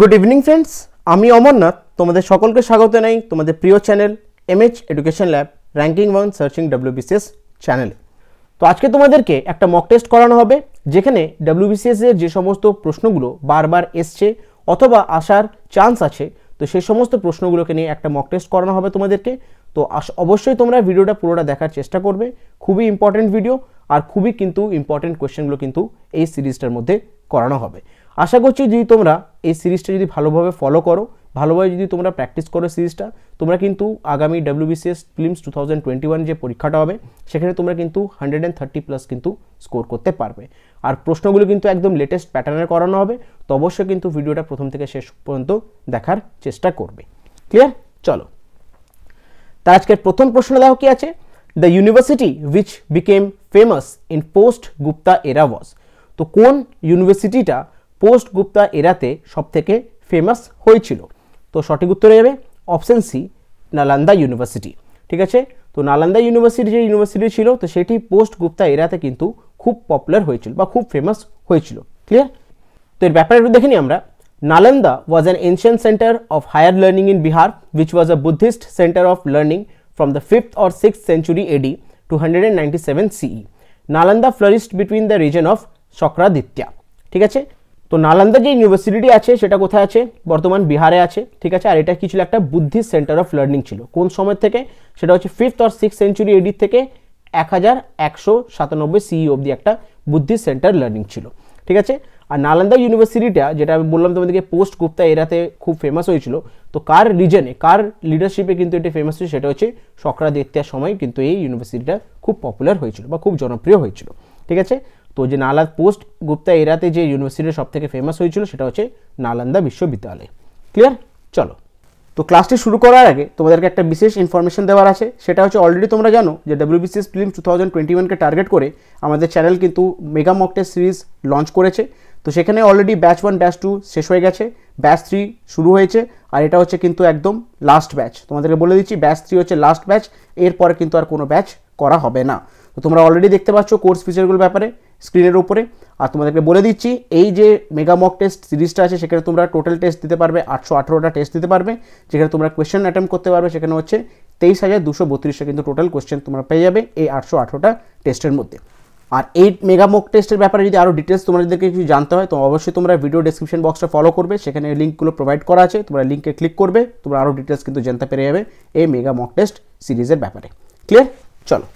Good evening friends আমি অমরনাথ তোমাদের সকলকে স্বাগত নেই তোমাদের প্রিয় channel MH education lab ranking one searching WBCS channel তো আজকে তোমাদেরকে একটা মক টেস্ট করানো হবে যেখানে ডাব্লিউবিসিএসের যে সমস্ত প্রশ্নগুলো বারবার এসছে অথবা আসার চান্স আছে তো সেই সমস্ত প্রশ্নগুলোকে নিয়ে একটা মক টেস্ট করানো হবে তোমাদেরকে তো অবশ্যই তোমরা ভিডিওটা পুরোটা দেখার চেষ্টা করবে খুবই ইম্পর্টেন্ট ভিডিও আর খুবই কিন্তু ইম্পর্টেন্ট কোয়েশ্চেনগুলো কিন্তু এই সিরিজটার মধ্যে করানো হবে আশা করছি যদি তোমরা এই সিরিজটা যদি ভালোভাবে ফলো করো ভালোভাবে যদি তোমরা প্র্যাকটিস করো সিরিজটা তোমরা কিন্তু আগামী WBCS prelims two thousand twenty one যে পরীক্ষাটা হবে সেখানে তোমরা কিন্তু হান্ড্রেড অ্যান্ড থার্টি প্লাস কিন্তু স্কোর করতে পারবে আর প্রশ্নগুলো কিন্তু একদম লেটেস্ট প্যাটার্নে করানো হবে তো অবশ্যই কিন্তু ভিডিওটা প্রথম থেকে শেষ পর্যন্ত দেখার চেষ্টা করবে ক্লিয়ার চলো তার আজকের প্রথম প্রশ্ন দেখো কি আছে the university which became famous in post Gupta era was তো কোন ইউনিভার্সিটিটা পোস্ট গুপ্তা এরাতে সবথেকে ফেমাস হয়েছিল তো সঠিক উত্তর যাবে অপশান সি নালান্দা ইউনিভার্সিটি ঠিক আছে তো নালান্দা ইউনিভার্সিটি যে ইউনিভার্সিটি ছিল তো সেটি পোস্ট গুপ্তা এরাতে কিন্তু খুব পপুলার হয়েছিল বা খুব ফেমাস হয়েছিল ক্লিয়ার তো এর ব্যাপারে একটু দেখে নিই আমরা Nalanda was an ancient centre of higher learning in Bihar which was a Buddhist centre of learning from the fifth or six century AD to hundred and ninety seven CE Nalanda flourished between the reign of Shakraditya ঠিক আছে তো নালান্দা যে university আছে সেটা কোথায় আছে বর্তমান বিহারে আছে ঠিক আছে আর এটা কি ছিল একটা বুদ্ধিস্ট সেন্টার অফ লার্নিং ছিল কোন সময় থেকে সেটা হচ্ছে ফিফথ আর সিক্স সেঞ্চুরি এডির থেকে এক হাজার একশো সাতানব্বই সিই e অবধি একটা বুদ্ধিস্ট সেন্টার লার্নিং ছিল ঠিক আছে আর নালান্দা ইউনিভার্সিটিটা যেটা আমি বললাম তোমাদেরকে পোস্ট গুপ্তা এরাতে খুব ফেমাস হয়েছিল তো কার রিজনে কার লিডারশিপে কিন্তু এটা ফেমাস হয়েছে সেটা হচ্ছে সকরা সময় কিন্তু এই ইউনিভার্সিটিটা খুব পপুলার হয়েছিল বা খুব জনপ্রিয় হয়েছিল ঠিক আছে তো যে নালাদ পোস্ট গুপ্তা এরাতে যে ইউনিভার্সিটি সব থেকে ফেমাস হয়েছিল সেটা হচ্ছে নালন্দা বিশ্ববিদ্যালয় ক্লিয়ার চলো তো ক্লাসটি শুরু করার আগে তোমাদেরকে একটা বিশেষ ইনফরমেশন দেওয়ার আছে সেটা হচ্ছে অলরেডি তোমরা জানো যে WBCS prelims two thousand twenty ওয়ানকে টার্গেট করে আমাদের চ্যানেল কিন্তু মেগা মকটেস সিরিজ লঞ্চ করেছে তো সেখানে already batch one batch two শেষ হয়ে গেছে ব্যাচ থ্রি শুরু হয়েছে আর এটা হচ্ছে কিন্তু একদম লাস্ট ব্যাচ তোমাদেরকে বলে দিচ্ছি ব্যাচ থ্রি হচ্ছে লাস্ট ব্যাচ এরপরে কিন্তু আর কোনো ব্যাচ করা হবে না তো তোমরা অলরেডি দেখতে পাচ্ছ কোর্স ফিচারগুলোর ব্যাপারে স্ক্রিনের উপরে আর তোমাদেরকে বলে দিচ্ছি এই যে মেগা মক টেস্ট সিরিজটা আছে সেখানে তোমরা টোটাল টেস্ট দিতে পারবে আটশো আঠেরোটা টেস্ট দিতে পারবে যেখানে তোমরা কোয়েশ্চেন অ্যাটেম্প করতে পারবে সেখানে হচ্ছে তেইশ হাজার দুশো বত্রিশটা কিন্তু টোটাল কোয়েশ্চেন তোমরা পেয়ে যাবে এই আটশো আঠেরোটা টেস্টের মধ্যে আর এই মেগা মক টেস্টের ব্যাপারে যদি আরও ডিটেলস তোমাদেরকে কিছু জানতে হয় তো অবশ্যই তোমরা ভিডিও ডিসক্রিপশন বক্সটা ফলো করবে সেখানে লিঙ্কগুলো প্রোভাইড করা আছে তোমরা লিঙ্কে ক্লিক করবে তোমরা আরও ডিটেলস কিন্তু জানতে পেরে যাবে এই মেগা মক টেস্ট সিরিজের ব্যাপারে ক্লিয়ার চলো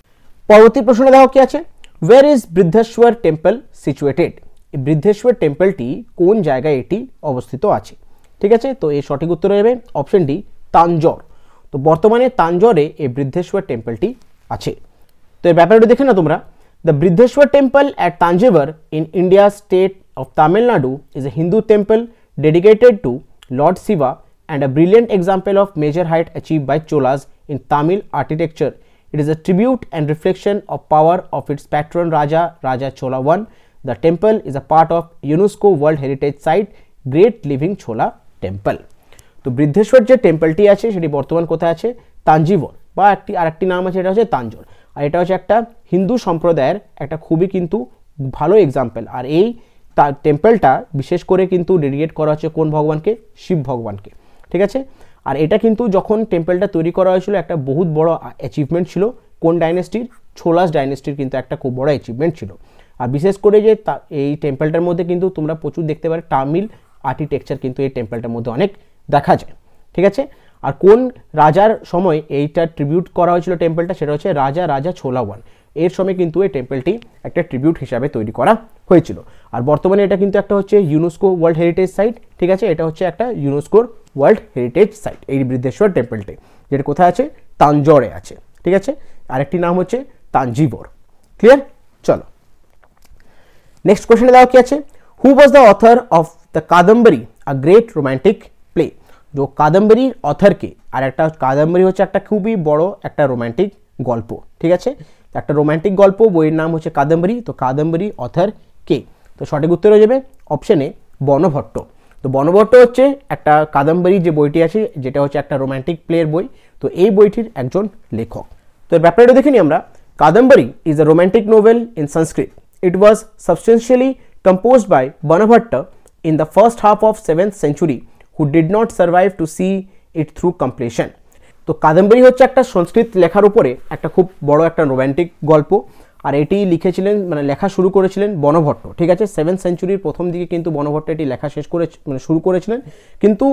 পরবর্তী প্রশ্ন দেওয়া কী আছে where is Brihadeeswara temple situated এই বৃদ্ধেশ্বর টেম্পলটি কোন জায়গায় এটি অবস্থিত আছে ঠিক আছে তো এই সঠিক উত্তর হবে অপশন ডি তাঞ্জর তো বর্তমানে তাঞ্জরে এই বৃদ্ধেশ্বর টেম্পলটি আছে তো এর ব্যাপারটা দেখে না তোমরা the Brihadeeswara temple at Thanjavur in India state of Tamil Nadu is a Hindu temple dedicated to lord Shiva and a brilliant example of major height achieved by Cholas in Tamil architecture It is a tribute and reflection of power of its patron Raja, Raja Chola I. The temple is a part of UNESCO World Heritage Site, Great Living Chola Temple. তো বৃদ্ধেশ্বর যে টেম্পলটি আছে সেটি বর্তমান কোথায় আছে তাঞ্জিভর বা একটি আর একটি নাম আছে এটা হচ্ছে তাঞ্জোর আর এটা হচ্ছে একটা হিন্দু সম্প্রদায়ের একটা খুবই কিন্তু ভালো এক্সাম্পল আর এই টেম্পলটা বিশেষ করে কিন্তু ডেডিকেট করা হচ্ছে কোন ভগবানকে শিব ভগবানকে ঠিক আছে আর এটা কিন্তু যখন টেম্পলটা তৈরি করা হয়েছিল একটা বহুত বড় অ্যাচিভমেন্ট ছিল কোন ডাইনেস্টির ছোলাস ডাইনেস্টির কিন্তু একটা খুব বড় অ্যাচিভমেন্ট ছিল আর বিশেষ করে যে এই টেম্পলটার মধ্যে কিন্তু তোমরা প্রচুর দেখতে পারো তামিল আর্কিটেকচার কিন্তু এই টেম্পলটার মধ্যে অনেক দেখা যায় ঠিক আছে আর কোন রাজার সময় এইটা ট্রিবিউট করা হয়েছিল টেম্পলটা সেটা হচ্ছে রাজা রাজা ছোলা ওয়ান এর সময় কিন্তু এই টেম্পলটি একটা ট্রিবিউট হিসাবে তৈরি করা হয়েছিল আর বর্তমানে এটা কিন্তু একটা হচ্ছে ইউনেস্কো ওয়ার্ল্ড হেরিটেজ সাইট ঠিক আছে এটা হচ্ছে একটা ইউনেস্কোর ওয়ার্ল্ড হেরিটেজ সাইট এই বৃদ্ধেশ্বর টেম্পলটি যেটা কোথায় আছে তাঞ্জরে আছে ঠিক আছে আরেকটি নাম হচ্ছে তাঞ্জিবর ক্লিয়ার চলো নেক্সট কোয়েশনে দেওয়া কি আছে who was the author of the Kadambari a great romantic play তো কাদম্বরির অথরকে আর একটা কাদম্বরি হচ্ছে একটা খুবই বড় একটা রোম্যান্টিক গল্প ঠিক আছে একটা রোম্যান্টিক গল্প বইয়ের নাম হচ্ছে কাদম্বরি তো কাদম্বরি অথর কে তো সঠিক উত্তর হয়ে যাবে অপশানে বনভট্ট তো বনভট্ট হচ্ছে একটা কাদম্বরী যে বইটি আছে যেটা হচ্ছে একটা রোম্যান্টিক প্লেয়ের বই তো এই বইটির একজন লেখক তো এর ব্যাপারটা দেখে নিই আমরা Kadambari is a romantic novel in Sanskrit it was substantially compose by Banabhatta in the first half of seventh century who did not survive to see it through completion তো কাদম্বরী হচ্ছে একটা সংস্কৃত লেখার উপরে একটা খুব বড় একটা রোম্যান্টিক গল্প আর এটি লিখেছিলেন মানে লেখা শুরু করেছিলেন বনভট্ট ঠিক আছে সেভেন সেঞ্চুরির প্রথম দিকে কিন্তু বনভট্ট এটি লেখা শেষ করে মানে শুরু করেছিলেন কিন্তু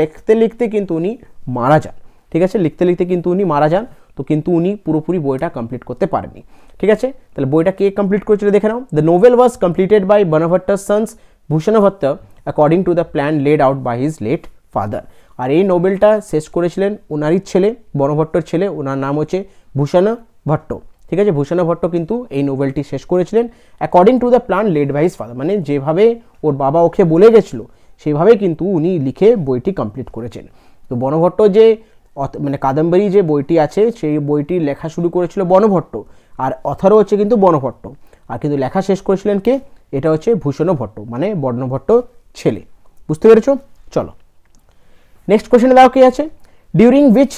লিখতে লিখতে কিন্তু উনি মারা যান ঠিক আছে লিখতে লিখতে কিন্তু উনি মারা যান তো কিন্তু উনি পুরোপুরি বইটা কমপ্লিট করতে পারেননি ঠিক আছে তাহলে বইটা কে কমপ্লিট করেছিল দেখে নাও the novel was completed by Banabhatta sons Bhushanabhatta according to the plan laid out by his late father আর এই নোবেলটা শেষ করেছিলেন ওনারই ছেলে বনভট্টর ছেলে ওনার নাম হচ্ছে ভূষণ ভট্ট ঠিক আছে ভূষণ ভট্ট কিন্তু এই নোভেলটি শেষ করেছিলেন according to the plan laid by his father মানে যেভাবে ওর বাবা ওকে বলে গেছিলো সেভাবেই কিন্তু উনি লিখে বইটি কমপ্লিট করেছেন তো বনভট্ট যে মানে কাদম্বরী যে বইটি আছে সেই বইটি লেখা শুরু করেছিল বনভট্ট আর অথারও হচ্ছে কিন্তু বনভট্ট আর কিন্তু লেখা শেষ করেছিলেন কে এটা হচ্ছে ভূষণ ভট্ট মানে বর্ণভট্ট ছেলে বুঝতে পেরেছ চলো নেক্সট কোয়েশ্চেনে দাও কি আছে during which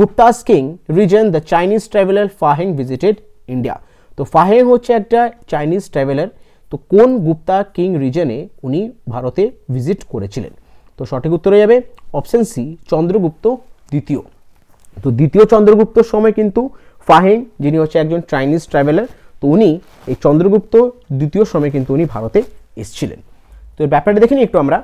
Guptas king reign the Chinese traveller Fahien visited India তো ফাহেং হচ্ছে একটা চাইনিজ ট্রাভেলার তো কোন গুপ্তা কিং রিজনে উনি ভারতে ভিজিট করেছিলেন তো সঠিক উত্তর হয়ে যাবে অপশন সি চন্দ্রগুপ্ত দ্বিতীয় তো দ্বিতীয় চন্দ্রগুপ্তর সময় কিন্তু ফাহেং যিনি হচ্ছে একজন চাইনিজ ট্রাভেলার তো উনি এই চন্দ্রগুপ্ত দ্বিতীয় সময় কিন্তু উনি ভারতে এসেছিলেন তো ব্যাপারটা দেখে নিই একটু আমরা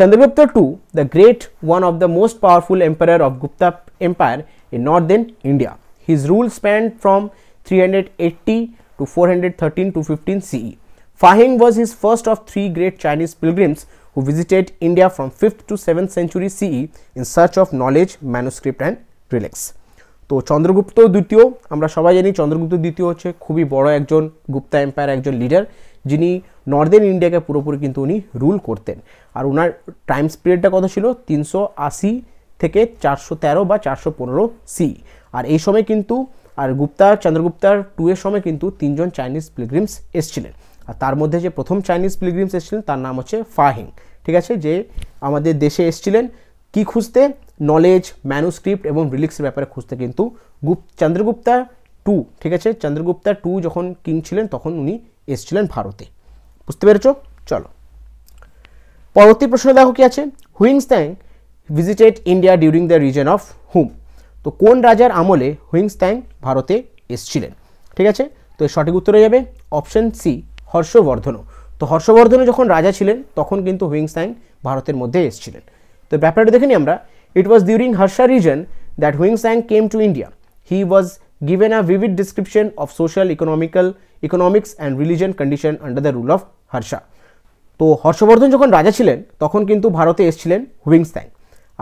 Chandragupta II, the great one of the most powerful emperor of Gupta Empire in northern India. His rule spanned from 380 to 413 to 15 CE. Fahing was his first of three great Chinese pilgrims who visited India from 5th to 7th century CE in search of knowledge, manuscript and relics. তো চন্দ্রগুপ্ত দ্বিতীয় আমরা সবাই জানি চন্দ্রগুপ্ত দ্বিতীয় হচ্ছে খুবই বড় একজন গুপ্তা এম্পায়ার একজন লিডার যিনি নর্দার্ন ইন্ডিয়াকে পুরোপুরি কিন্তু উনি রুল করতেন আর ওনার টাইম পিরিয়ডটা কত ছিল তিনশো আশি থেকে চারশো তেরো বা চারশো পনেরো সি আর এই সময় কিন্তু আর গুপ্তা চন্দ্রগুপ্তার টু এর সময় কিন্তু তিনজন চাইনিজ পিলগ্রিমস এসছিলেন আর তার মধ্যে যে প্রথম চাইনিজ পিলগ্রিমস এসছিলেন তার নাম হচ্ছে ফাহিং ঠিক আছে যে আমাদের দেশে এসছিলেন কি খুঁজতে নলেজ ম্যানুস্ক্রিপ্ট এবং রিলিক্সের ব্যাপারে খুঁজতে কিন্তু গুপ্ত চন্দ্রগুপ্তা টু ঠিক আছে চন্দ্রগুপ্তা টু যখন কিং ছিলেন তখন উনি এসেছিলেন ভারতে বুঝতে পেরেছ চলো পরবর্তী প্রশ্ন দেখো কি আছে হুইংস্ট্যাং visited India during the reign of whom তো কোন রাজার আমলে হুইংস্ট্যাং ভারতে এসছিলেন ঠিক আছে তো এর সঠিক উত্তরে যাবে অপশন সি হর্ষবর্ধনও তো হর্ষবর্ধনও যখন রাজা ছিলেন তখন কিন্তু হুইংস্ট্যাং ভারতের মধ্যে এসছিলেন তো ব্যাপারটা দেখে নিই আমরা it was during Harsha reign that Hiuen Tsang came to India he was given a vivid description of social, economical, economics and religion condition under the rule of Harsha. তো হর্ষবর্ধন যখন রাজা ছিলেন তখন কিন্তু ভারতে এসেছিলেন হুইংস্ত্যাং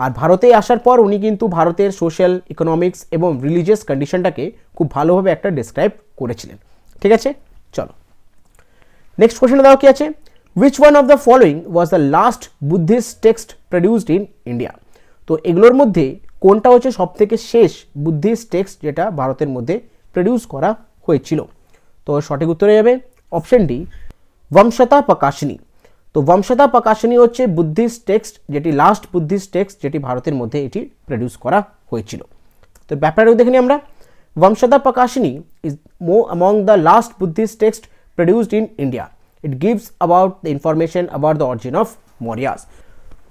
আর ভারতে আসার পর উনি কিন্তু ভারতের সোশ্যাল ইকোনমিক্স এবং রিলিজিয়াস কন্ডিশনটাকে খুব ভালোভাবে একটা ডিসক্রাইব করেছিলেন ঠিক আছে চলো নেক্সট কোশ্চেনে দেওয়া কি আছে which one of the following was the last Buddhist text produced in India তো এগুলোর মধ্যে কোনটা হচ্ছে সব থেকে শেষ বুদ্ধিস্ট টেক্সট যেটা ভারতের মধ্যে প্রডিউস করা হয়েছিল তো সঠিক উত্তরে যাবে অপশন ডি বংশতা প্রকাশনী তো বংশতা প্রকাশনী হচ্ছে বুদ্ধিস্ট টেক্সট যেটি লাস্ট বুদ্ধিস্ট টেক্সট যেটি ভারতের মধ্যে এটি প্রডিউস করা হয়েছিল তো ব্যাপারটাও দেখে আমরা Vamsatthappakasini is more among the last Buddhist text produced in India it gives about the information about the origin of Mauryas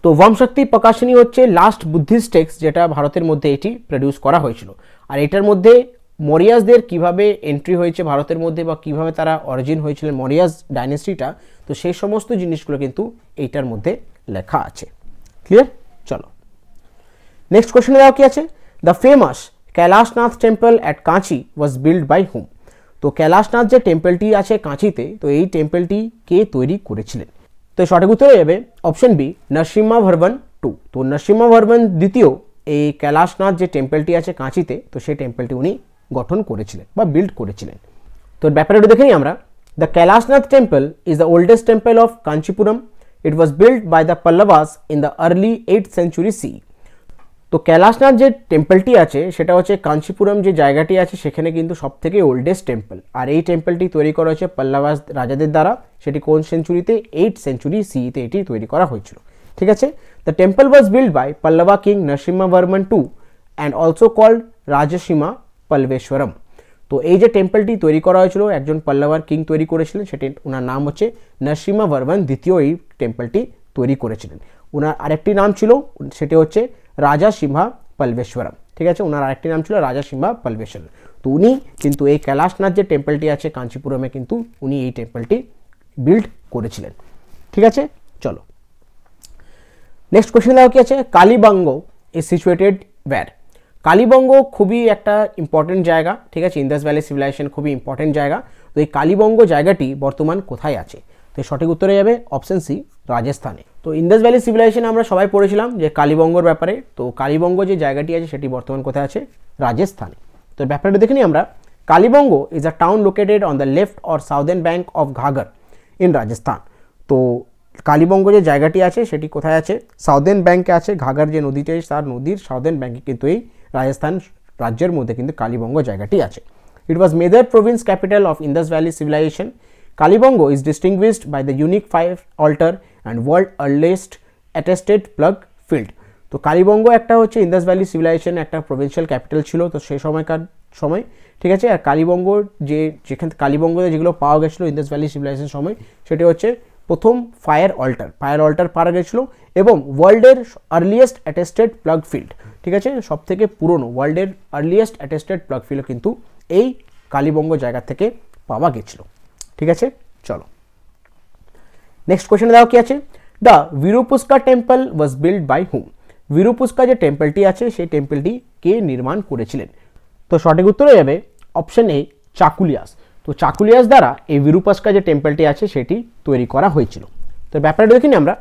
তো বমশক্তি প্রকাশনী হচ্ছে লাস্ট বুদ্ধিস্ট টেক্স যেটা ভারতের মধ্যে এটি প্রডিউস করা হয়েছিল আর এটার মধ্যে মরিয়াসদের কিভাবে এন্ট্রি হয়েছে ভারতের মধ্যে বা কিভাবে তারা অরিজিন হয়েছিলেন মরিয়াস ডাইনেস্ট্রিটা তো সেই সমস্ত জিনিসগুলো কিন্তু এইটার মধ্যে লেখা আছে ক্লিয়ার চলো নেক্সট কোশ্চেনে দেওয়া কি আছে the famous Kailasanatha temple at Kanchi was build by whom তো ক্যালাশনাথ যে টেম্পলটি আছে কাঁচিতে তো এই টেম্পলটি কে তৈরি করেছিলেন তো সঠিক উত্তর হয়ে যাবে option B Narasimha Varman two তো নরসিম্হা ভার্বন দ্বিতীয় এই কৈলাসনাথ যে টেম্পলটি আছে কাঁচিতে তো সেই টেম্পলটি উনি গঠন করেছিলেন বা বিল্ড করেছিলেন তো ব্যাপারে একটু দেখে নিই আমরা the Kailasanatha temple is the oldest temple of Kanchipuram It was built by the Pallavas in the early 8th century CE. তো কৈলাসনাথ যে টেম্পলটি আছে সেটা হচ্ছে কাঞ্চিপুরম যে জায়গাটি আছে সেখানে কিন্তু সবথেকে ওল্ডেস্ট টেম্পল আর এই টেম্পলটি তৈরি করা হয়েছে পল্লবাস রাজাদের দ্বারা সেটি কোন সেঞ্চুরিতে এইট সেঞ্চুরি সিইতে এটি তৈরি করা হয়েছিল ঠিক আছে the temple was build by Pallava king Narasimha Varman two and also called Rajasimha Pallaveswaram তো এই যে টেম্পলটি তৈরি করা হয়েছিল একজন পল্লবার কিং তৈরি করেছিলেন সেটি ওনার নাম হচ্ছে নরসিমা বর্মন দ্বিতীয় এই টেম্পলটি তৈরি করেছিলেন ওনার আরেকটি নাম ছিল সেটি হচ্ছে রাজা সিংহা পলবেশ্বরম ঠিক আছে ওনার আরেকটি নাম ছিল রাজা সিংহা পলবেশ্বর তো উনি কিন্তু এই কৈলাসনাথ যে টেম্পলটি আছে কাঞ্চিপুরমে কিন্তু উনি এই টেম্পলটি বিল্ড করেছিলেন ঠিক আছে চলো নেক্সট কোয়েশ্চেন দেখো কী আছে Kalibangan is situated where Kalibangan খুবই একটা ইম্পর্টেন্ট জায়গা ঠিক আছে ইন্দাস ভ্যালি সিভিলাইজেশন খুবই ইম্পর্টেন্ট জায়গা তো এই কালীবঙ্গ জায়গাটি বর্তমান কোথায় আছে তো সঠিক উত্তরে যাবে অপশন সি রাজস্থানে তো ইন্দাস ভ্যালি সিভিলাইজেশন আমরা সবাই পড়েছিলাম যে কালীবঙ্গর ব্যাপারে তো কালীবঙ্গ যে জায়গাটি আছে সেটি বর্তমান কোথায় আছে রাজস্থান তো ব্যাপারটা দেখে নিই আমরা Kalibangan is a town located on the left or southern bank of Ghaggar in Rajasthan তো কালীবঙ্গ যে জায়গাটি আছে সেটি কোথায় আছে সাউদার্ন ব্যাঙ্কে আছে ঘাগর যে নদীটি তার নদীর সাউদার্ন ব্যাঙ্কে কিন্তু এই রাজস্থান রাজ্যের মধ্যে কিন্তু কালীবঙ্গ জায়গাটি আছে it was major province capital of Indus valley civilisation Kalibangan is distinguished by the unique five altar and world earliest attested plough field তো কালীবঙ্গ একটা হচ্ছে ইন্দাস ভ্যালি সিভিলাইজেশন একটা প্রভিন্সিয়াল ক্যাপিটাল ছিল তো সেই সময়কার সময় ঠিক আছে আর কালীবঙ্গ যে যেখান কালিবঙ্গতে যেগুলো পাওয়া গেছিলো ইন্দাস ভ্যালি সিভিলাইজেশন সময় সেটি হচ্ছে প্রথম ফায়ার অল্টার ফায়ার অল্টার পাওয়া গেছিলো এবং ওয়ার্ল্ডের আর্লিয়েস্ট অ্যাটেস্টেড প্লাগ ফিল্ড ঠিক আছে সব থেকে পুরনো ওয়ার্ল্ডের আর্লিয়েস্ট অ্যাটেস্টেড প্লাগ ফিল্ড কিন্তু এই কালীবঙ্গ জায়গা থেকে পাওয়া গেছিলো ঠিক আছে চলো নেক্সট কোয়েশ্চেন দেখো কি আছে the Virupaksha temple was build by whom Virupaksha যে টেম্পলটি আছে সেই টেম্পলটি কে নির্মাণ করেছিলেন তো সঠিক উত্তর হয়ে যাবে অপশন এ চাকুলিয়াস তো চাকুলিয়াস দ্বারা এই ভিরুপাস্কা যে টেম্পলটি আছে সেটি তৈরি করা হয়েছিল তো ব্যাপারটা দেখিনি আমরা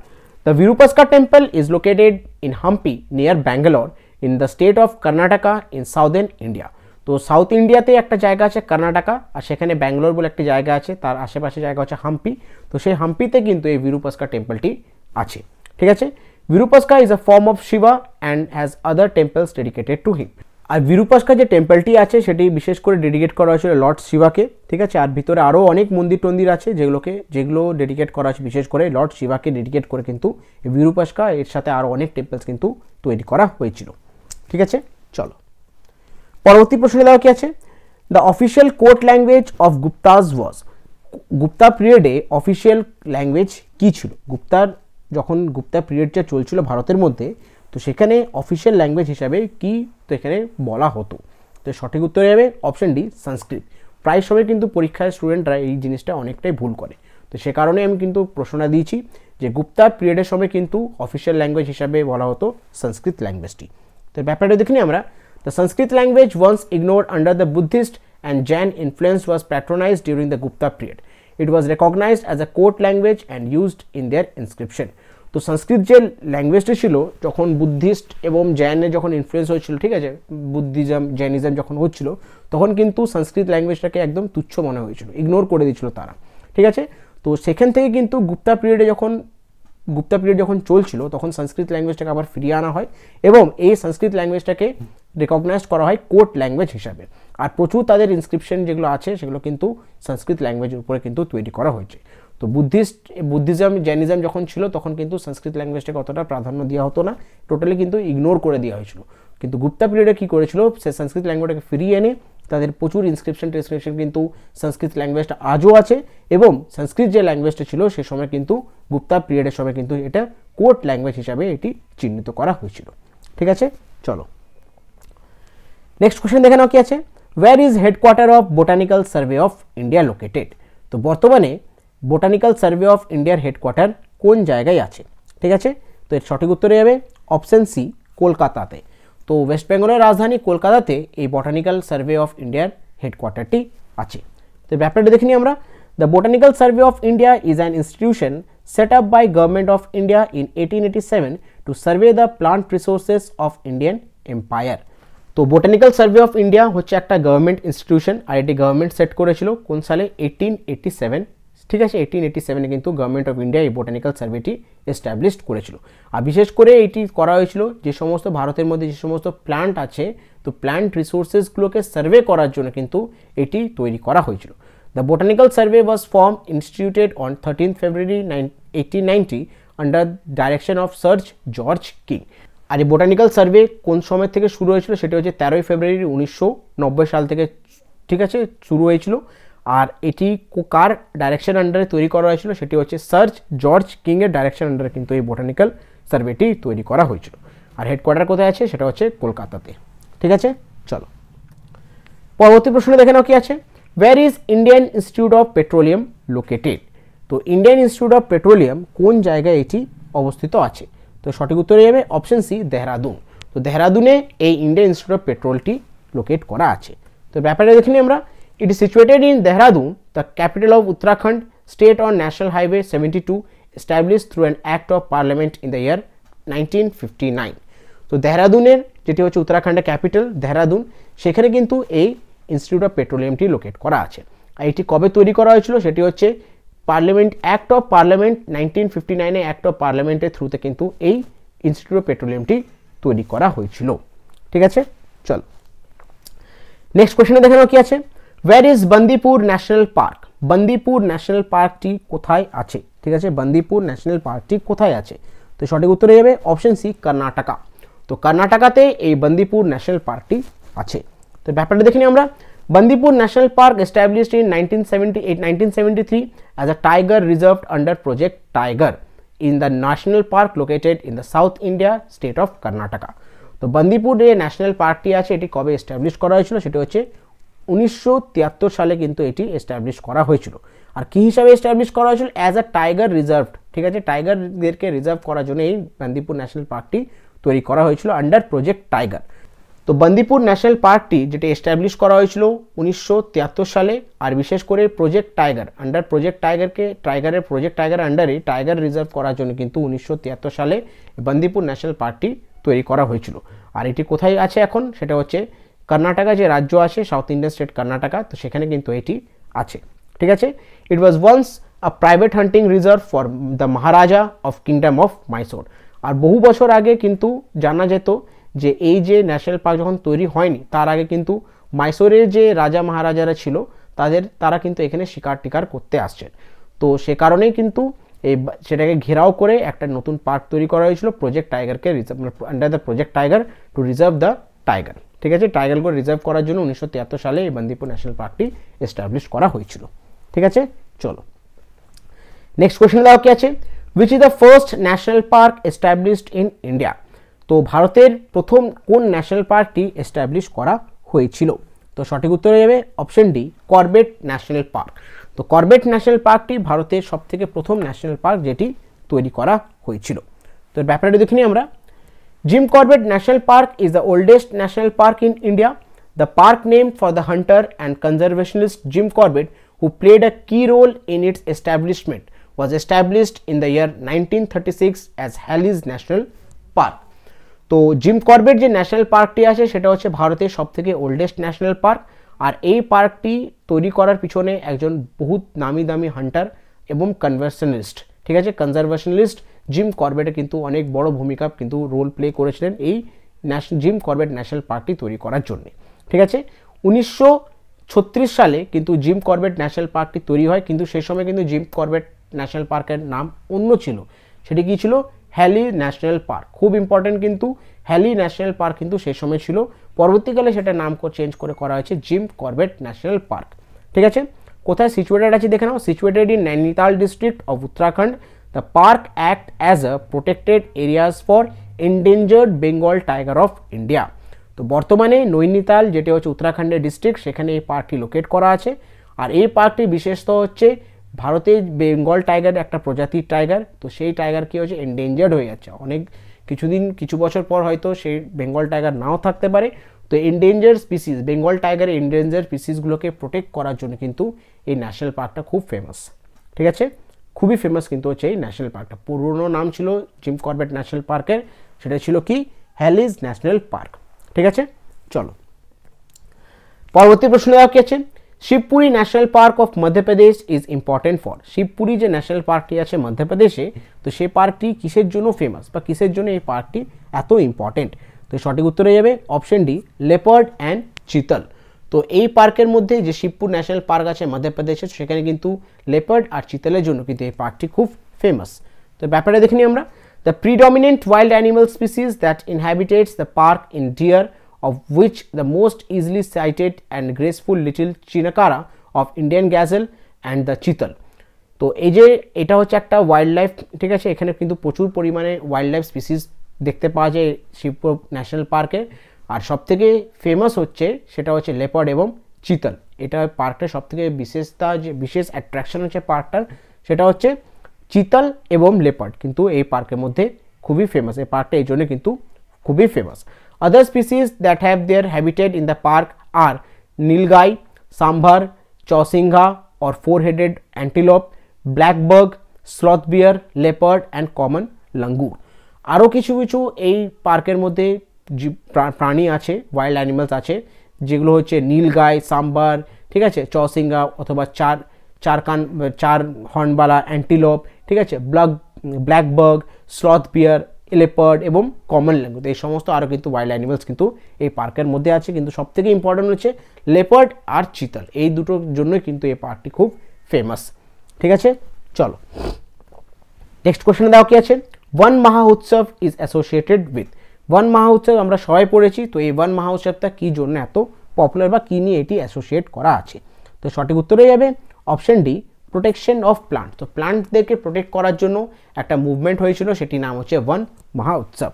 the Virupaksha temple is located in Hampi near Bangalore in the state of Karnataka in southern India তো সাউথ ইন্ডিয়াতে একটা জায়গা আছে কর্ণাটকা আর সেখানে ব্যাঙ্গালোর বলে একটা জায়গা আছে তার আশেপাশে জায়গা হচ্ছে হাম্পি তো সেই হাম্পিতে কিন্তু এই বিরুপাস্কা টেম্পলটি আছে ঠিক আছে বিরুপাস্কা is a form of Shiva and has other temples dedicated to him আর বিরুপাস্কা যে টেম্পলটি আছে সেটি বিশেষ করে ডেডিকেট করা হয়েছিল লর্ড শিবাকে ঠিক আছে আর ভিতরে আরও অনেক মন্দির টন্দির আছে যেগুলোকে যেগুলো ডেডিকেট করা আছে বিশেষ করে লর্ড শিবাকে ডেডিকেট করে কিন্তু বিরুপাস্কা এর সাথে আরও অনেক টেম্পলস কিন্তু তৈরি করা হয়েছিল ঠিক আছে চলো পরবর্তী প্রশ্ন দেওয়া কি আছে the official court language of Guptas was Gupta পিরিয়ডে অফিসিয়াল ল্যাঙ্গুয়েজ কী ছিল গুপ্তার যখন গুপ্তা পিরিয়ডটা চলছিল ভারতের মধ্যে তো সেখানে অফিসিয়াল ল্যাঙ্গুয়েজ হিসাবে কি তো এখানে বলা হতো তো সঠিক উত্তর যাবে অপশান ডি সংস্কৃত প্রায় সময় কিন্তু পরীক্ষায় স্টুডেন্টরা এই জিনিসটা অনেকটাই ভুল করে তো সে কারণে আমি কিন্তু প্রশ্নটা দিয়েছি যে গুপ্তা পিরিয়ডের সময় কিন্তু অফিসিয়াল ল্যাঙ্গুয়েজ হিসাবে বলা হতো সংস্কৃত ল্যাঙ্গুয়েজটি তো ব্যাপারটা দেখিনি আমরা The Sanskrit language, once ignored under the Buddhist and Jain influence, was patronized during the Gupta period. It was recognized as a court language and used in their inscription. তো সংস্কৃত যে ল্যাঙ্গুয়েজটা ছিল যখন বুদ্ধিস্ট এবং জৈনে যখন ইনফ্লুয়েন্স হয়েছিল ঠিক আছে বুদ্ধিজম জৈনিজম যখন হচ্ছিল তখন কিন্তু সংস্কৃত ল্যাঙ্গুয়েজটাকে একদম তুচ্ছ মনে হয়েছিল ইগনোর করে দিয়েছিল তারা ঠিক আছে তো সেখান থেকে কিন্তু গুপ্তা পিরিয়ডে যখন গুপ্তা পিরিয়ড যখন চলছিল তখন সংস্কৃত ল্যাঙ্গুয়েজটাকে আবার ফিরিয়ে আনা হয় এবং এই সংস্কৃত ল্যাঙ্গুয়েজটাকে রেকগনাইজ করা হয় কোর্ট ল্যাঙ্গুয়েজ হিসাবে আর প্রচুর তাদের ইনস্ক্রিপশন যেগুলো আছে সেগুলো কিন্তু সংস্কৃত ল্যাঙ্গুয়েজের উপরে কিন্তু তৈরি করা হয়েছে তো বুদ্ধিস্ট বুদ্ধিজম জ্যানিজম যখন ছিল তখন কিন্তু সংস্কৃত ল্যাঙ্গুয়েজটাকে অতটা প্রাধান্য দেওয়া হতো না টোটালি কিন্তু ইগনোর করে দেওয়া হয়েছিল কিন্তু গুপ্তা পিরিয়ডে কী করেছিল সে সংস্কৃত ল্যাঙ্গুয়েজটাকে ফিরিয়ে এনে তাদের প্রচুর ইনস্ক্রিপশন ট্রিসক্রিপশন কিন্তু সংস্কৃত ল্যাঙ্গুয়েজটা আজও আছে এবং সংস্কৃত যে ল্যাঙ্গুয়েজটা ছিল সে সময় কিন্তু গুপ্তা পিরিয়ডের সময় কিন্তু এটা কোর্ট ল্যাঙ্গুয়েজ হিসাবে এটি চিহ্নিত করা হয়েছিল ঠিক আছে চলো নেক্সট কোয়েশন দেখে নাও কি আছে where is headquarter of botanical survey of India located তো বর্তমানে বোটানিক্যাল সার্ভে অফ ইন্ডিয়ার হেডকোয়ার্টার কোন জায়গায় আছে ঠিক আছে তো এর সঠিক উত্তরে যাবে অপশান সি কলকাতাতে তো ওয়েস্ট বেঙ্গল এর রাজধানী কোলকাতা তে এই বোটানিক্যাল সার্ভে অফ ইন্ডিয়া এর হেডকোয়ার্টার টি আছে তো ব্যাপারটা দেখনি আমরা the botanical survey of India is an institution set up by government of India in 1887 to survey the plant resources of Indian empire তো বোটানিক্যাল সার্ভে অফ ইন্ডিয়া হচ্ছে একটা गवर्नमेंट इंस्टीट्यूशन আইটি गवर्नमेंट সেট করেছিল কোন সালে 1887 ঠিক আছে এইটিন এইটি সেভেনে কিন্তু গভর্নমেন্ট অফ ইন্ডিয়া এই বোটানিক্যাল সার্ভেটি এস্টাবলিশড করেছিল আর বিশেষ করে এটি করা হয়েছিল যে সমস্ত ভারতের মধ্যে যে সমস্ত প্ল্যান্ট আছে তো প্ল্যান্ট রিসোর্সেসগুলোকে সার্ভে করার জন্য কিন্তু এটি তৈরি করা হয়েছিল the botanical survey was form instituted on thirteen February nine ninety under direction of sir George King আর এই বোটানিক্যাল সার্ভে কোন সময় থেকে শুরু হয়েছিল সেটা হচ্ছে তেরোই ফেব্রুয়ারি উনিশশো সাল থেকে ঠিক আছে শুরু হয়েছিল আর এটি কার ডাইরেকশন আন্ডারে তৈরি করা হয়েছিল সেটি হচ্ছে সার্চ জর্জ কিংয়ের ডাইরেকশন আন্ডারে কিন্তু এই বোটানিক্যাল সার্ভেটি তৈরি করা হয়েছিল আর হেডকোয়ার্টার কোথায় আছে সেটা হচ্ছে কলকাতাতে ঠিক আছে চলো পরবর্তী প্রশ্ন দেখে নাও কি আছে where is Indian institute of petroleum located তো ইন্ডিয়ান ইনস্টিটিউট অফ পেট্রোলিয়াম কোন জায়গায় এটি অবস্থিত আছে তো সঠিক উত্তরে যাবে অপশন সি দেহরাদুন তো দেহরাদুনে এই ইন্ডিয়ান ইনস্টিটিউট অফ পেট্রোলটি লোকেট করা আছে তো ব্যাপারে দেখিনি নিই আমরা It is situated in Dehradun, the capital of Uttarakhand state on National Highway 72 established through an act of parliament in the year 1959. তো দেহরাদুনের যেটি হচ্ছে উত্তরাখণ্ডের ক্যাপিটাল দেহরাদুন সেখানে কিন্তু এই ইনস্টিটিউট অফ পেট্রোলিয়ামটি লোকেট করা আছে আর এটি কবে তৈরি করা হয়েছিল সেটি হচ্ছে parliament act of parliament nineteen fifty নাইনে অ্যাক্ট অফ পার্লামেন্টের থ্রুতে কিন্তু এই ইনস্টিটিউট অফ পেট্রোলিয়ামটি তৈরি করা হয়েছিল ঠিক আছে চল নেক্সট কোয়েশনে দেখানো কি আছে where is Bandipur national park Bandipur national পার্কটি কোথায় আছে ঠিক আছে বন্দিপুর ন্যাশনাল পার্কটি কোথায় আছে তো সঠিক উত্তর হয়ে যাবে অপশন সি কর্ণাটকা তো কর্ণাটকাতে এই বন্দিপুর ন্যাশনাল পার্কটি আছে তো ব্যাপারটা দেখে নিই আমরা Bandipur nineteen seventy eight nineteen seventy three as a tiger reserve under project tiger in the national park located in the south India state of Karnataka তো বন্দিপুর যে ন্যাশনাল পার্কটি আছে এটি কবে এস্টাবলিশ করা হয়েছিল সেটা হচ্ছে উনিশশো সালে কিন্তু এটি এস্টাবলিশ করা হয়েছিল আর কী হিসাবে এস্টাবলিশ করা হয়েছিল অ্যাজ আ টাইগার রিজার্ভড ঠিক আছে টাইগারদেরকে রিজার্ভ করার জন্য এই বান্দিপুর ন্যাশনাল পার্কটি তৈরি করা হয়েছিল আন্ডার প্রজেক্ট টাইগার তো বান্দিপুর ন্যাশনাল পার্কটি যেটা এস্টাবলিশ করা হয়েছিল উনিশশো সালে আর বিশেষ করে প্রজেক্ট টাইগার আন্ডার প্রজেক্ট টাইগারকে টাইগারের প্রজেক্ট টাইগার আন্ডারে টাইগার রিজার্ভ করার জন্য কিন্তু উনিশশো সালে বান্দিপুর ন্যাশনাল পার্কটি তৈরি করা হয়েছিল আর এটি কোথায় আছে এখন সেটা হচ্ছে কর্ণাটকা যে রাজ্য আছে সাউথ ইন্ডিয়ান স্টেট কর্ণাটকা তো সেখানে কিন্তু এটি আছে ঠিক আছে it was once a private hunting reserve for the maharaja of kingdom of Mysore আর বহু বছর আগে কিন্তু জানা যেত যে এই যে ন্যাশনাল পার্ক যখন তৈরি হয়নি তার আগে কিন্তু মাইসোরের যে রাজা মহারাজারা ছিল তাদের তারা কিন্তু এখানে শিকার টিকার করতে আসছেন তো সে কারণেই কিন্তু এই সেটাকে ঘেরাও করে একটা নতুন পার্ক তৈরি করা হয়েছিল প্রজেক্ট টাইগারকে reserve under the project tiger to reserve the tiger ঠিক আছে টাইগারগুলো রিজার্ভ করার জন্য উনিশশো সালে এই বান্দিপুর ন্যাশনাল পার্কটি এস্টাবলিশ করা হয়েছিল ঠিক আছে চলো নেক্সট কোয়েশ্চেন দেওয়া কি আছে which is the first national park established in India তো ভারতের প্রথম কোন ন্যাশনাল পার্কটি এস্টাবলিশ করা হয়েছিল তো সঠিক উত্তর হয়ে যাবে option D Corbett national park তো করবেট ন্যাশনাল পার্কটি ভারতের সবথেকে প্রথম ন্যাশনাল পার্ক যেটি তৈরি করা হয়েছিল তো ব্যাপারটা দেখিনি আমরা Jim Corbett National Park is the oldest national park in India. The park named for the hunter and conservationist Jim Corbett who played a key role in its establishment was established in the year 1936 as Hailey's national park তো Jim Corbett যে national পার্কটি আছে সেটা হচ্ছে ভারতের সবথেকে oldest national park আর এই পার্কটি তৈরি করার পিছনে একজন বহুত নামি দামি হান্টার এবং কনভার্সনিস্ট ঠিক আছে কনজারভেশনালিস্ট জিম করবেটে কিন্তু অনেক বড় ভূমিকা কিন্তু রোল প্লে করেছিলেন এই জিম করবেট ন্যাশনাল পার্কটি তৈরি করার জন্যে ঠিক আছে উনিশশো ছত্রিশ সালে কিন্তু জিম করবেট ন্যাশনাল পার্কটি তৈরি হয় কিন্তু সেই সময় কিন্তু জিম করবেট ন্যাশনাল পার্কের নাম অন্য ছিল সেটি কী ছিল হ্যালি ন্যাশনাল পার্ক খুব ইম্পর্টেন্ট কিন্তু হ্যালি ন্যাশনাল পার্ক কিন্তু সেই সময় ছিল পরবর্তীকালে সেটা নাম চেঞ্জ করে করা হয়েছে জিম করবেট ন্যাশনাল পার্ক ঠিক আছে কোথায় সিচুয়েটেড আছে দেখে নাও situated in Nainital district of Uttarakhand The park act as a protected areas for endangered Bengal tiger of India. তো বর্তমানে নৈনিতাল যেটি হচ্ছে উত্তরাখণ্ডের ডিস্ট্রিক্ট সেখানে এই পার্কটি লোকেট করা আছে আর এই পার্কটি বিশেষত হচ্ছে ভারতের বেঙ্গল টাইগার একটা প্রজাতির টাইগার তো সেই টাইগার কী হচ্ছে এন্ডেঞ্জার্ড হয়ে যাচ্ছে অনেক কিছুদিন কিছু বছর পর হয়তো সেই বেঙ্গল টাইগার নাও থাকতে পারে তো endangered species Bengal tiger endangered স্পিসিসগুলোকে প্রোটেক্ট করার জন্য কিন্তু এই ন্যাশনাল পার্কটা খুব ফেমাস ঠিক আছে খুবই ফেমাস কিন্তু হচ্ছে এই ন্যাশনাল পার্কটা পুরনো নাম ছিল জিম করবেট ন্যাশনাল পার্কের সেটা ছিল কি হ্যালিজ ন্যাশনাল পার্ক ঠিক আছে চলো পরবর্তী প্রশ্ন দেওয়া কি আছে Shivpuri national park of Madhya Pradesh is important for Shivpuri যে ন্যাশনাল পার্কটি আছে মধ্যপ্রদেশে তো সেই পার্কটি কিসের জন্য ফেমাস বা কিসের জন্য এই পার্কটি এত ইম্পর্টেন্ট তো সঠিক উত্তর হয়ে যাবে অপশন ডি লেপার্ড অ্যান্ড চিতল তো এই পার্কের মধ্যে যে শিবপুর ন্যাশনাল পার্ক আছে মধ্যপ্রদেশের সেখানে কিন্তু লেপার্ড আর চিতালের জন্য কিন্তু এই পার্কটি খুব ফেমাস তো ব্যাপারটা দেখিনি আমরা the predominant wild animal species that inhabits the park in deer of which the most easily sighted and graceful little chinkara of Indian gazelle and the chital তো এই যে এটা হচ্ছে একটা ওয়াইল্ড লাইফ ঠিক আছে এখানে কিন্তু প্রচুর পরিমাণে ওয়াইল্ড লাইফ স্পিসিস দেখতে পাওয়া যায় শিবপুর ন্যাশনাল পার্কে আর সবথেকে ফেমাস হচ্ছে সেটা হচ্ছে লেপার্ড এবং চিতল এটা সব সবথেকে বিশেষতা যে বিশেষ অ্যাট্রাকশন হচ্ছে পার্কটার সেটা হচ্ছে চিতল এবং লেপার্ড কিন্তু এই পার্কের মধ্যে খুবই ফেমাস এই পার্কটা এই জন্য কিন্তু খুবই famous other species that have their habitat in the park আর nilgai sambar chousingha or four headed antelope blackbuck sloth leopard and common common আরও কিছু কিছু এই পার্কের মধ্যে প্রাণী আছে ওয়াইল্ড অ্যানিমালস আছে যেগুলো হচ্ছে নীলগাই সাম্বার ঠিক আছে চসিঙ্গা অথবা চার চারকান চার হর্নবালা অ্যান্টিলোপ ঠিক আছে black blackbuck sloth bear leopard এবং কমন ল্যাঙ্গুয়েজ এই সমস্ত আরও কিন্তু ওয়াইল্ড অ্যানিমালস কিন্তু এই পার্কের মধ্যে আছে কিন্তু সবথেকে ইম্পর্ট্যান্ট হচ্ছে লেপার্ড আর চিতল এই দুটোর জন্যই কিন্তু এই পার্কটি খুব ফেমাস ঠিক আছে চলো নেক্সট কোশ্চেনে দেওয়া কি আছে Van Maha Utsav is associated with Van Maha Utsav আমরা সবাই পড়েছি তো এই ওয়ান মাহা উৎসবটা কী জন্য এত পপুলার বা কী নিয়ে এটি অ্যাসোসিয়েট করা আছে তো সঠিক উত্তর হয়ে যাবে option D protection of plant তো প্লান্টদেরকে প্রোটেক্ট করার জন্য একটা মুভমেন্ট হয়েছিল সেটির নাম হচ্ছে ওয়ান মাহা উৎসব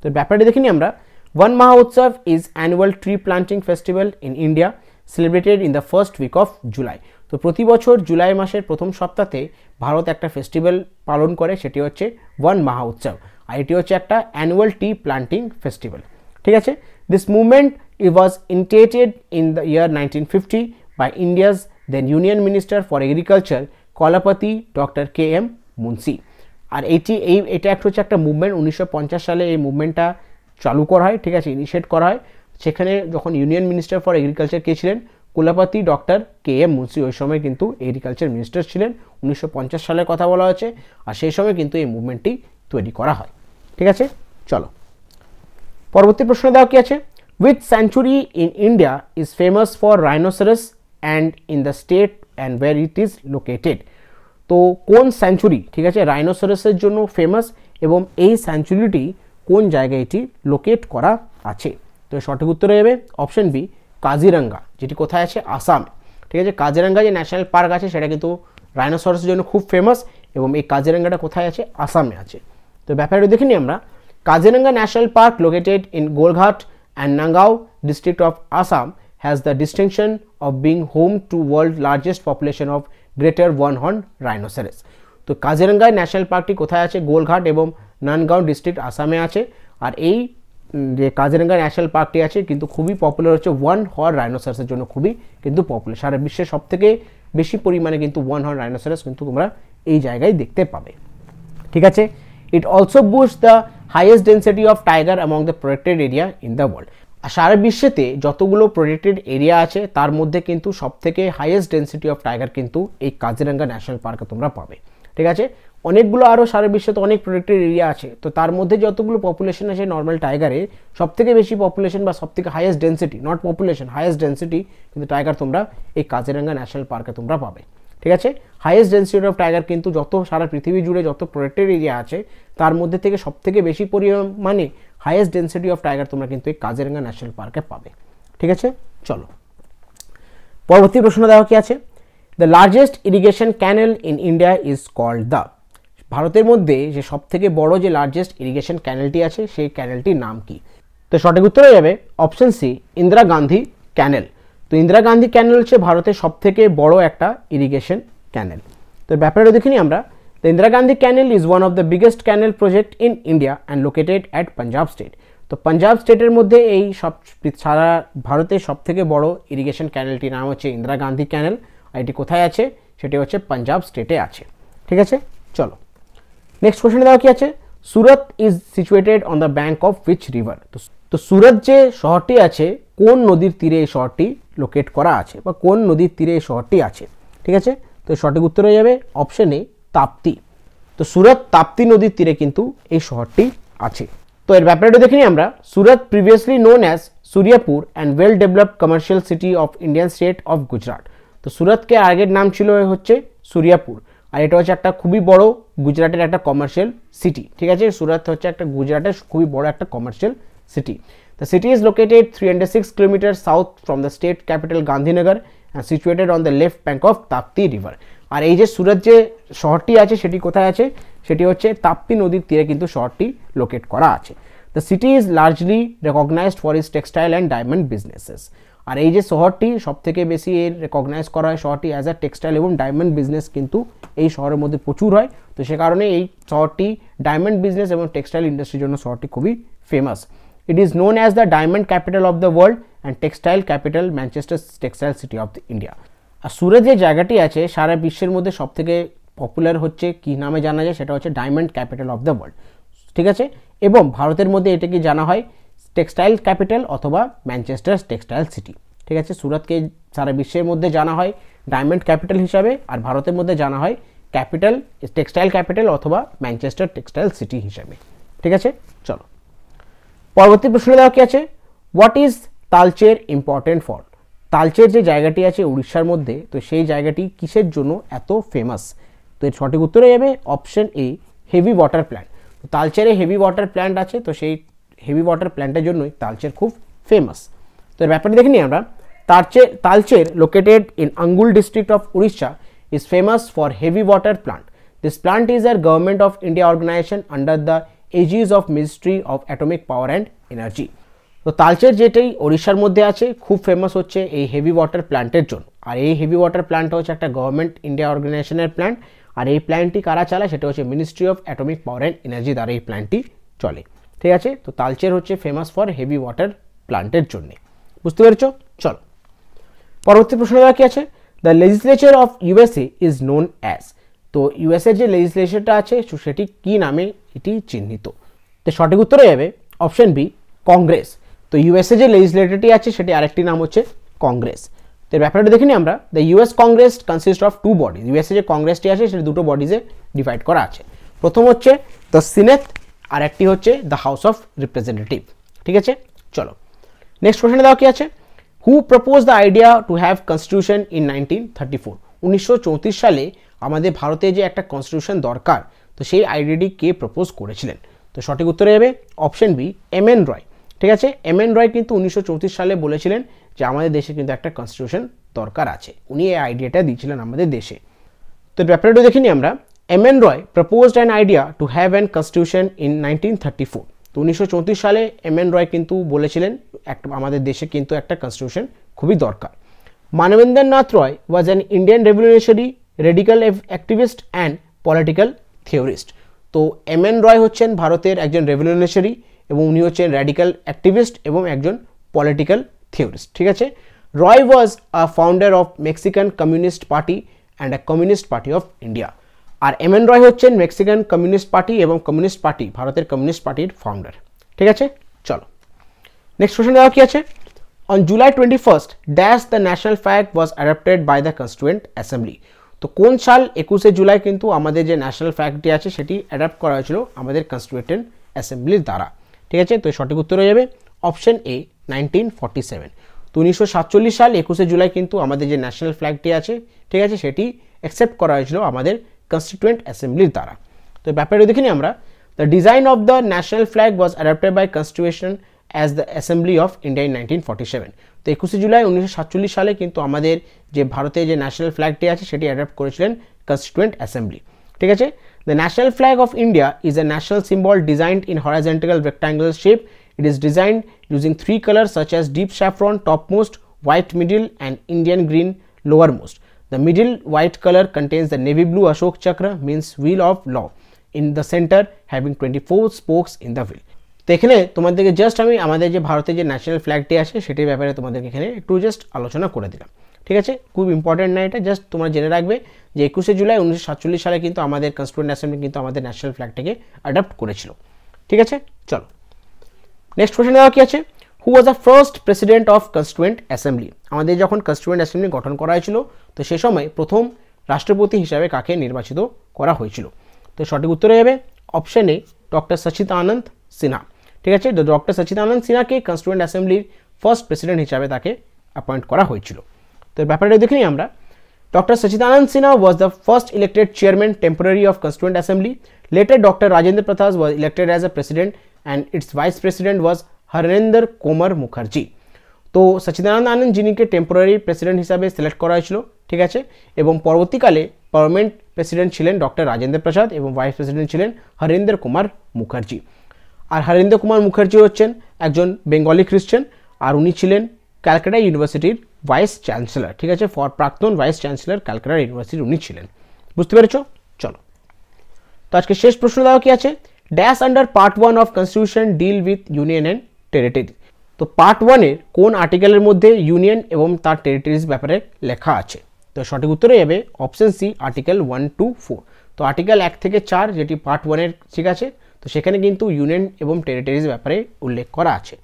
তো ব্যাপারটি দেখিনি আমরা Van Maha Utsav is annual tree planting festival in India celebrated in the first week of July তো প্রতি বছর জুলাই মাসের প্রথম সপ্তাহে ভারত একটা ফেস্টিভ্যাল পালন করে সেটি হচ্ছে ওয়ান মাহা উৎসব আর এটি হচ্ছে একটা অ্যানুয়াল টি প্লান্টিং ফেস্টিভ্যাল ঠিক আছে this movement uh was initiated in the year nineteen fifty by India's then union minister for agriculture Kulapati doctor K M Munshi আর এটি এই এটা একটা হচ্ছে একটা মুভমেন্ট উনিশশো সালে এই মুভমেন্টটা চালু করা হয় ঠিক আছে ইনিশিয়েট করা হয় সেখানে যখন ইউনিয়ন মিনিস্টার ফর এগ্রিকালচার কে ছিলেন Kulapati doctor K M Munshi ওই সময় কিন্তু এগ্রিকালচার মিনিস্টার ছিলেন উনিশশো সালের কথা বলা হয়েছে আর সেই সময় কিন্তু এই মুভমেন্টটি তৈরি করা হয় ঠিক আছে চলো পরবর্তী প্রশ্ন দেওয়া কি আছে which sanctuary in India is famous for rhinoceros and in the state and where it is located তো কোন স্যাঞ্চুরি ঠিক আছে রাইনোসেরাসের জন্য ফেমাস এবং এই স্যাঞ্চুরিটি কোন জায়গায় এটি লোকেট করা আছে তো সঠিক উত্তর হবে যাবে অপশন বি কাজিরাঙ্গা যেটি কোথায় আছে আসাম ঠিক আছে কাজিরাঙ্গা যে ন্যাশনাল পার্ক আছে সেটা কিন্তু রাইনোসরসের জন্য খুব ফেমাস এবং এই কাজিরাঙ্গাটা কোথায় আছে আসামে আছে তো ব্যাপারটা দেখে নিই আমরা Kaziranga national park located in Golaghat and Nagaon district of Assam has the distinction of being home to world largest population of greater one horn rhinoceros তো কাজিরাঙ্গায় ন্যাশনাল পার্কটি কোথায় আছে গোলঘাট এবং নানগাঁও ডিস্ট্রিক্ট আসামে আছে আর এই যে কাজিরাঙ্গা ন্যাশনাল পার্কটি আছে কিন্তু খুবই পপুলার হচ্ছে ওয়ান হর্ন রাইনোসারসের জন্য খুবই কিন্তু পপুলার সারা বিশ্বের সব থেকে বেশি পরিমাণে কিন্তু ওয়ান হর্ন রাইনোসারস কিন্তু তোমরা এই জায়গায় দেখতে পাবে ঠিক আছে It also boosts the highest density of tiger among the protected area in the world. সারা বিশ্বেতে যতগুলো প্রোটেক্টেড এরিয়া আছে তার মধ্যে কিন্তু সবথেকে হাইয়েস্ট ডেন্সিটি অফ টাইগার কিন্তু এই কাজিরাঙ্গা ন্যাশনাল পার্কে তোমরা পাবে ঠিক আছে অনেকগুলো আরও সারা বিশ্বে তো অনেক প্রোটেক্টেড এরিয়া আছে তো তার মধ্যে যতগুলো পপুলেশন আছে নর্মাল টাইগারে সবথেকে বেশি পপুলেশন বা সবথেকে highest density not population highest density কিন্তু টাইগার তোমরা এই কাজিরাঙ্গা ন্যাশনাল পার্কে তোমরা পাবে ঠিক আছে হাইয়েস্ট ডেন্সিটি অফ টাইগার কিন্তু যত সারা পৃথিবী জুড়ে যত প্রোটেক্টেড এরিয়া আছে তার মধ্যে থেকে সব থেকে বেশি পরিমাণে হাইয়েস্ট ডেন্সিটি অফ টাইগার তোমরা কিন্তু এই কাজেরঙ্গা ন্যাশনাল পার্কে পাবে ঠিক আছে চলো পরবর্তী প্রশ্ন দেওয়া কি আছে the largest irrigation canal in India is called the ভারতের মধ্যে যে সব থেকে বড় যে লার্জেস্ট ইরিগেশন ক্যানেলটি আছে সেই ক্যানেলটির নাম কি তো সঠিক উত্তর হয়ে যাবে option C Indira Gandhi canal তো ইন্দিরা গান্ধী ক্যানেল হচ্ছে ভারতের সবথেকে বড় একটা ইরিগেশন ক্যানেল তো ব্যাপারে দেখে নিই আমরা The Indira Gandhi Canal is one of the biggest canal project in India and located at Punjab state. তো পাঞ্জাব স্টেটের মধ্যে এই সব সারা ভারতের সবথেকে বড় ইরিগেশন ক্যানেলটির নাম হচ্ছে ইন্দিরা গান্ধী ক্যানেল আর এটি কোথায় আছে সেটি হচ্ছে পাঞ্জাব স্টেটে আছে ঠিক আছে চলো নেক্সট কোশ্চেনে দেওয়া কি আছে Surat is situated on the bank of which river তো সুরত যে শহরটি আছে কোন নদীর তীরে এই শহরটি লোকেট করা আছে বা কোন নদীর তীরে এই শহরটি আছে ঠিক আছে তো সঠিক উত্তর হয়ে যাবে অপশানে তাপ্তি তো সুরত তাপ্তি নদীর তীরে কিন্তু এই শহরটি আছে তো এর ব্যাপারে দেখে নিই আমরা Surat previously known as Suryapur and well develop commercial city of Indian state of Gujarat তো সুরতকে আগের নাম ছিল হচ্ছে সুরিয়াপুর আর এটা হচ্ছে একটা খুবই বড় গুজরাটের একটা কমার্শিয়াল সিটি ঠিক আছে সুরাত হচ্ছে একটা গুজরাটের খুবই বড় একটা commercial city the city is located three hundred six kilometre south from the state capital Gandhinagar situated on the left bank of of river আর এই যে সুরত যে শহরটি আছে সেটি কোথায় আছে সেটি হচ্ছে তাপ্তি নদীর তীরে কিন্তু শহরটি লোকেট করা আছে the city is largely recognized for its textile and diamond businesses আর এই যে শহরটি সবথেকে বেশি এর রেকগনাইজ করা হয় শহরটি অ্যাজ আ টেক্সটাইল এবং ডায়মন্ড বিজনেস কিন্তু এই শহরের মধ্যে প্রচুর হয় তো সে কারণে এই শহরটি ডায়মন্ড বিজনেস এবং টেক্সটাইল ইন্ডাস্ট্রির জন্য শহরটি খুবই famous It is known as the diamond capital of the world and textile capital Manchester textile city of India আর সুরত যে জায়গাটি আছে সারা বিশ্বের মধ্যে সবথেকে পপুলার হচ্ছে কি নামে জানা যায় সেটা হচ্ছে diamond capital of the world ঠিক আছে এবং ভারতের মধ্যে এটাকে জানা হয় টেক্সটাইল ক্যাপিটাল অথবা ম্যানচেস্টার টেক্সটাইল সিটি ঠিক আছে সুরতকে সারা বিশ্বের মধ্যে জানা হয় ডায়মন্ড ক্যাপিটাল হিসাবে আর ভারতের মধ্যে জানা হয় ক্যাপিটাল টেক্সটাইল ক্যাপিটাল অথবা ম্যানচেস্টার টেক্সটাইল সিটি হিসাবে ঠিক আছে চলো পরবর্তী প্রশ্ন দেওয়া কি আছে what is Talcher important for Talcher যে জায়গাটি আছে উড়িষ্যার মধ্যে তো সেই জায়গাটি কিসের জন্য এত ফেমাস তো এর সঠিক উত্তরে যাবে option A heavy water plant তো তালচেরে হেভি ওয়াটার প্ল্যান্ট আছে তো সেই হেভি ওয়াটার প্ল্যান্টের জন্যই তালচের খুব ফেমাস তো এর ব্যাপারে দেখে নিই আমরা Talcher Talcher located in Angul district of Orissa is famous for heavy water plant this plant is a government of India organization under the aegis of ministry of atomic power and energy তো তালচের যেটাই ওড়িশার মধ্যে আছে খুব ফেমাস হচ্ছে এই হেভি ওয়াটার প্ল্যান্টের জন্য আর এই হেভি ওয়াটার প্ল্যান্ট হচ্ছে একটা গভর্নমেন্ট ইন্ডিয়া অর্গানাইজেশনের প্ল্যান্ট আর এই প্ল্যান্টটি কারা চালায় সেটা হচ্ছে ministry of atomic power and energy দ্বারা এই প্ল্যান্টটি চলে ঠিক আছে তো তালচের হচ্ছে ফেমাস ফর হেভি ওয়াটার প্ল্যান্টের জন্যে বুঝতে পেরেছ চলো পরবর্তী প্রশ্ন কি আছে the legislature of USA is known as তো ইউএসের যে লেজিসলেশনটা আছে সেটি কী নামে এটি চিহ্নিত তো সঠিক উত্তরে যাবে অপশন বি কংগ্রেস তো ইউএসএ যে লেজিসলেটরটি আছে সেটি আরেকটি নাম হচ্ছে কংগ্রেস তো ব্যাপারটা দেখে নিই আমরা the US Congress consist of two bodies USA যে কংগ্রেসটি আছে সেটি দুটো বডিজে ডিভাইড করা আছে প্রথম হচ্ছে দ্য সিনেট আর একটি হচ্ছে দ্য হাউস অফ রিপ্রেজেন্টেটিভ ঠিক আছে চলো নেক্সট কোশ্চেনে দেওয়া কী আছে who propose the idea to have constitution in nineteen thirty four উনিশশো সালে আমাদের ভারতে যে একটা কনস্টিটিউশন দরকার তো সেই আইডিয়াটি কে প্রপোজ করেছিলেন তো সঠিক উত্তরে যাবে option B M N Roy ঠিক আছে এম এন রয় কিন্তু উনিশশো সালে বলেছিলেন যে আমাদের দেশে কিন্তু একটা কনস্টিটিউশন দরকার আছে উনি এই আইডিয়াটা দিয়েছিলেন আমাদের দেশে তো ব্যাপারটা দেখিনি আমরা M N Roy proposed an idea to have an constitution in nineteen thirty four তো উনিশশো সালে এম এন রয় কিন্তু বলেছিলেন একটা আমাদের দেশে কিন্তু একটা কনস্টিটিউশন খুবই দরকার Manabendranath Roy was an Indian revolutionary radical activist and political theorist তো এম এন রয় হচ্ছেন ভারতের একজন রেভলিউশনারি এবং উনি হচ্ছেন র্যাডিক্যাল অ্যাক্টিভিস্ট এবং একজন পলিটিক্যাল থিওরিস্ট ঠিক আছে Roy was a founder of Mexican communist party and a communist party of India আর এম এন রয় হচ্ছেন মেক্সিকান কমিউনিস্ট পার্টি এবং কমিউনিস্ট পার্টি ভারতের কমিউনিস্ট পার্টির ফাউন্ডার ঠিক আছে চলো নেক্সট কোশ্চেন দেওয়া কি আছে on July twenty first dash the national flag was adopted by the constituent assembly তো কোন সাল একুশে জুলাই কিন্তু আমাদের যে ন্যাশনাল ফ্ল্যাগটি আছে সেটি অ্যাডাপ্ট করা হয়েছিল আমাদের কনস্টিটিউটেন্ট অ্যাসেম্বলির দ্বারা ঠিক আছে তো সঠিক উত্তর হয়ে যাবে option A nineteen forty seven তো উনিশশো সাতচল্লিশ সাল একুশে জুলাই কিন্তু আমাদের যে ন্যাশনাল ফ্ল্যাগটি আছে ঠিক আছে সেটি অ্যাকসেপ্ট করা হয়েছিল আমাদের কনস্টিটিউয়েন্ট অ্যাসেম্বলির দ্বারা তো ব্যাপারে দেখিনি আমরা the design of the national flag was adopted by constitution as the assembly of India in nineteen forty seven তো একুশে জুলাই উনিশশো সালে কিন্তু আমাদের যে ভারতে যে ন্যাশনাল ফ্ল্যাগটি আছে সেটি অ্যাডাপ্ট করেছিলেন কনস্টিটুয়েন্ট অ্যাসেম্বলি ঠিক আছে the national flag of India is a national symbol designed in horizontal rectangular shape it is designed using three colour such as deep saffron top most white middle and Indian green lower most the middle white colour contains the navy blue Ashoka Chakra means wheel of law in the centre having twenty four spokes in the wheel তো এখানে তোমাদেরকে just আমি আমাদের যে ভারতের যে national ফ্ল্যাগটি আছে সেটির ব্যাপারে তোমাদেরকে এখানে একটু জাস্ট আলোচনা করে দিলাম ঠিক আছে খুব ইম্পর্টেন্ট না এটা জাস্ট তোমরা জেনে রাখবে যে একুশে জুলাই উনিশশো সালে কিন্তু আমাদের কনস্টিটিউন্ট অ্যাসেম্বলি কিন্তু আমাদের ন্যাশনাল ফ্ল্যাগটাকে অ্যাডাপ্ট করেছিল ঠিক আছে চলো নেক্সট কোয়েশ্চেন দেওয়া কি আছে who was the first president of constituent assembly আমাদের যখন কনস্টিটিউয়েন্ট অ্যাসেম্বলি গঠন করা হয়েছিল তো সে সময় প্রথম রাষ্ট্রপতি হিসাবে কাকে নির্বাচিত করা হয়েছিল তো সঠিক উত্তরে যাবে অপশানে ডক্টর সচিত আনন্দ সিনহা ঠিক আছে ডক্টর সচিতানন্দ সিনার কে কনস্ট্রুয়েন্ট অ্যাসেম্বলি ফার্স্ট প্রেসিডেন্ট হিসাবে তাকে অ্যাপয়েন্ট করা হয়েছিল তো ব্যাপারে দেখুন আমরা doctor Sachchidananda Sinha was the first elected chairman temporary of constituent assembly later doctor Rajendra Prasad was elected as a president and its vice president was Harendra Kumar Mukherjee তো সচিতানন্দানন্দ যিনি কে টেম্পোরারি প্রেসিডেন্ট হিসাবে সিলেক্ট করা হয়েছিল ঠিক আছে এবং পরবর্তীকালে পার্মানেন্ট প্রেসিডেন্ট ছিলেন ডক্টর রাজেন্দ্র প্রসাদ এবং ভাইস প্রেসিডেন্ট ছিলেন হরেন্দ্র কুমার মুখার্জি আর হরেন্দ্র কুমার মুখার্জি হচ্ছেন একজন বেঙ্গলি খ্রিশ্চান আর উনি ছিলেন ক্যালকাটা ইউনিভার্সিটির ভাইস চ্যান্সেলর ঠিক আছে ফর প্রাক্তন ভাইস চ্যান্সেলর ক্যালকাটা ইউনিভার্সিটির উনি ছিলেন বুঝতে পেরেছ চলো তো আজকে শেষ প্রশ্ন দেওয়া কি আছে dash under part one of constitution deal with union and territory তো পার্ট ওয়ানের কোন আর্টিকেলের মধ্যে ইউনিয়ন এবং তার টেরিটরিজ ব্যাপারে লেখা আছে তো সঠিক উত্তরে যাবে option C article one to four তো আর্টিকেল এক থেকে চার যেটি পার্ট ওয়ানের ঠিক আছে তো সেখানে কিন্তু ইউনিয়ন এবং টেরিটরিজ ব্যাপারে উল্লেখ করা আছে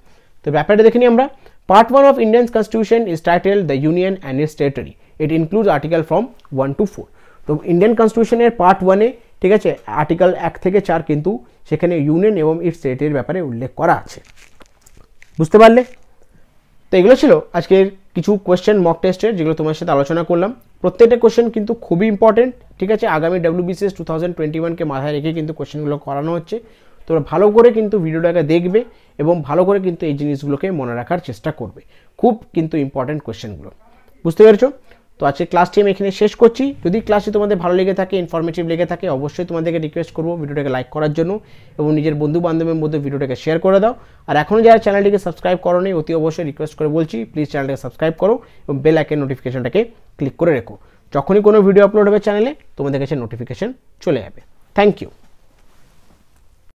তো ব্যাপারটা দেখে নিই আমরা part one of Indian constitution is title the union and its territory it include article from one to four তো ইন্ডিয়ান কনস্টিটিউশনের পার্ট ওয়ানে ঠিক আছে আর্টিকেল এক থেকে চার কিন্তু সেখানে ইউনিয়ন এবং ইটস টেরিটরির ব্যাপারে উল্লেখ করা আছে বুঝতে পারলে তো এগুলো ছিল আজকের কিছু কোয়েশ্চেন মক টেস্টের যেগুলো তোমার সাথে আলোচনা করলাম প্রত্যেকটা কোয়েশ্চেন কিন্তু খুবই ইম্পর্টেন্ট ঠিক আছে আগামী ডাব্লিউবিসিএস টু থাউজেন্ড টোয়েন্টি ওয়ানকে মাথায় রেখে কিন্তু কোয়েশ্চেনগুলো করানো হচ্ছে তোমরা ভালো করে কিন্তু ভিডিওটাকে দেখবে এবং ভালো করে কিন্তু এই জিনিসগুলোকে মনে রাখার চেষ্টা করবে খুব কিন্তু ইম্পর্টেন্ট কোয়েশ্চেনগুলো বুঝতে পেরেছো তো আজকে ক্লাসটি আমি এখানে শেষ করছি যদি ক্লাসটি তোমাদের ভালো লেগে থাকে ইনফরমেটিভ লেগে থাকে অবশ্যই তোমাদেরকে রিকোয়েস্ট করবো ভিডিওটাকে লাইক করার জন্য এবং নিজের বন্ধু বান্ধবের মধ্যে ভিডিওটাকে শেয়ার করে দাও আর এখনও যারা চ্যানেলটিকে সাবস্ক্রাইব করো অতি অবশ্যই রিকোয়েস্ট করে বলছি প্লিজ চ্যানেলটাকে সাবস্ক্রাইব করো এবং বেল আইকেন নোটিফিকেশনটাকে ক্লিক করে রেখো যখনই কোনো ভিডিও আপলোড হবে চ্যানেলে তোমাদের কাছে নোটিফিকেশন চলে যাবে থ্যাংক ইউ